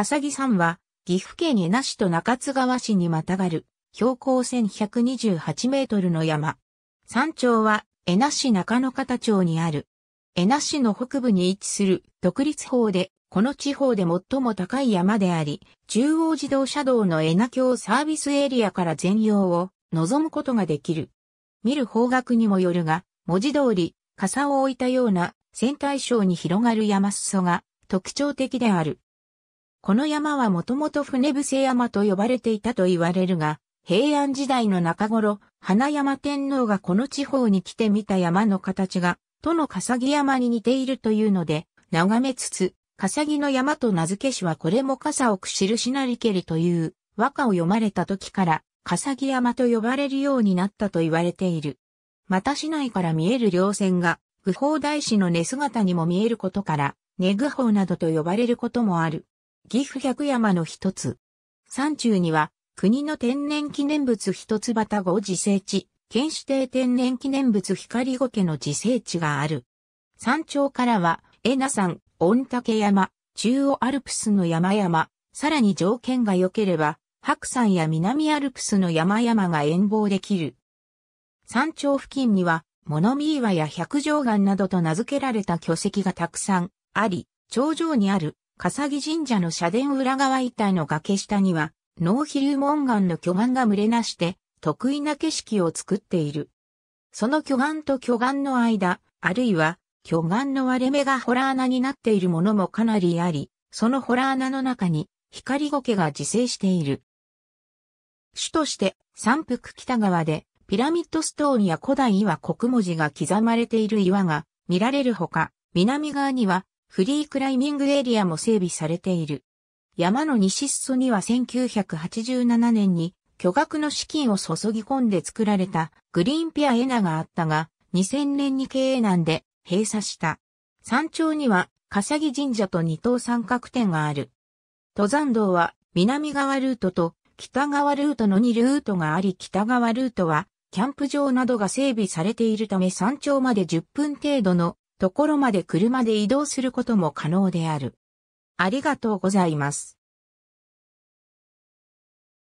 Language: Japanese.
笠木山は、岐阜県恵那市と中津川市にまたがる、標高1128メートルの山。山頂は、恵那市中野方町にある。恵那市の北部に位置する独立法で、この地方で最も高い山であり、中央自動車道の恵那橋サービスエリアから全容を望むことができる。見る方角にもよるが、文字通り、傘を置いたような、線対称に広がる山裾が特徴的である。この山はもともと船伏山と呼ばれていたと言われるが、平安時代の中頃、花山天皇がこの地方に来てみた山の形が、都の笠木山に似ているというので、眺めつつ、笠木の山と名付けしはこれも笠をくしるしなりけりという和歌を読まれた時から、笠木山と呼ばれるようになったと言われている。また市内から見える稜線が、愚法大師の寝姿にも見えることから、寝愚法などと呼ばれることもある。岐阜百山の一つ。山中には、国の天然記念物一つ端後自生地、県指定天然記念物光後家の自生地がある。山頂からは、恵那山、御嶽山、中央アルプスの山々、さらに条件が良ければ、白山や南アルプスの山々が遠望できる。山頂付近には、物見岩や百条岩などと名付けられた巨石がたくさんあり、頂上にある笠木神社の社殿裏側一帯の崖下には、脳皮流門岩の巨岩が群れなして、得意な景色を作っている。その巨岩と巨岩の間、あるいは、巨岩の割れ目がホラー穴になっているものもかなりあり、その洞穴の中に、光苔が自生している。主として、山腹北側で、ピラミッドストーンや古代岩国文字が刻まれている岩が見られるほか、南側にはフリークライミングエリアも整備されている。山の西裾には1987年に巨額の資金を注ぎ込んで作られたグリーンピアエナがあったが、2000年に経営難で閉鎖した。山頂には笠木神社と二等三角点がある。登山道は南側ルートと北側ルートの2ルートがあり北側ルートはキャンプ場などが整備されているため山頂まで10分程度のところまで車で移動することも可能である。ありがとうございます。